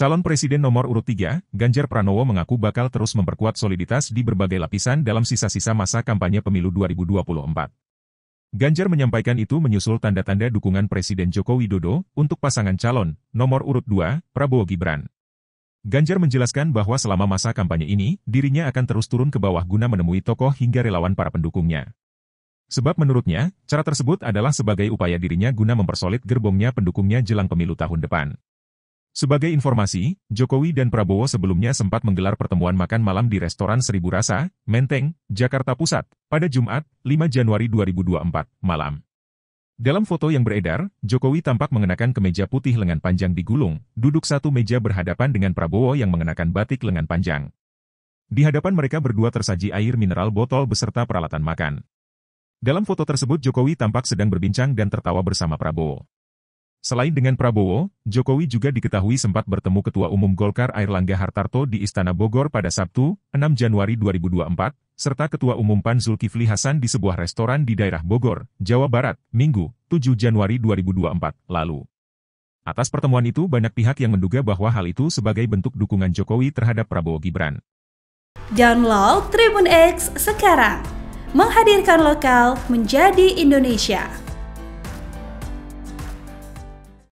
Calon Presiden nomor urut 3, Ganjar Pranowo mengaku bakal terus memperkuat soliditas di berbagai lapisan dalam sisa-sisa masa kampanye pemilu 2024. Ganjar menyampaikan itu menyusul tanda-tanda dukungan Presiden Joko Widodo untuk pasangan calon, nomor urut 2, Prabowo Gibran. Ganjar menjelaskan bahwa selama masa kampanye ini, dirinya akan terus turun ke bawah guna menemui tokoh hingga relawan para pendukungnya. Sebab menurutnya, cara tersebut adalah sebagai upaya dirinya guna mempersolid gerbongnya pendukungnya jelang pemilu tahun depan. Sebagai informasi, Jokowi dan Prabowo sebelumnya sempat menggelar pertemuan makan malam di restoran Seribu Rasa, Menteng, Jakarta Pusat, pada Jumat, 5 Januari 2024, malam. Dalam foto yang beredar, Jokowi tampak mengenakan kemeja putih lengan panjang digulung, duduk satu meja berhadapan dengan Prabowo yang mengenakan batik lengan panjang. Di hadapan mereka berdua tersaji air mineral botol beserta peralatan makan. Dalam foto tersebut Jokowi tampak sedang berbincang dan tertawa bersama Prabowo. Selain dengan Prabowo, Jokowi juga diketahui sempat bertemu Ketua Umum Golkar Langga Hartarto di Istana Bogor pada Sabtu, 6 Januari 2024, serta Ketua Umum PAN Zulkifli Hasan di sebuah restoran di daerah Bogor, Jawa Barat, Minggu, 7 Januari 2024, lalu. Atas pertemuan itu banyak pihak yang menduga bahwa hal itu sebagai bentuk dukungan Jokowi terhadap Prabowo Gibran. Download Tribun X sekarang, menghadirkan lokal menjadi Indonesia.